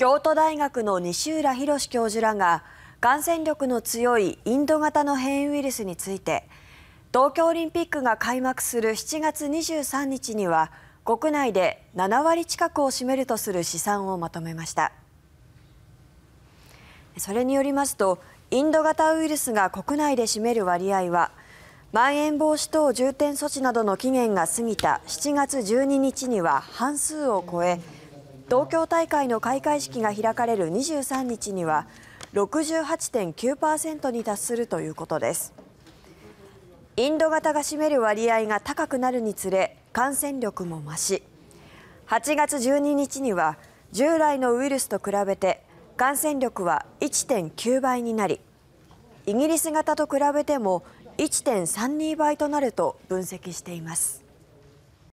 京都大学の西浦博教授らが感染力の強いインド型の変異ウイルスについて東京オリンピックが開幕する7月23日には国内で7割近くを占めるとする試算をまとめましたそれによりますとインド型ウイルスが国内で占める割合はまん延防止等重点措置などの期限が過ぎた7月12日には半数を超え東京大会の開会式が開かれる23日には68.9％に達するということですインド型が占める割合が高くなるにつれ感染力も増し8月12日には従来のウイルスと比べて感染力は1.9倍になりイギリス型と比べても1.32倍となると分析しています。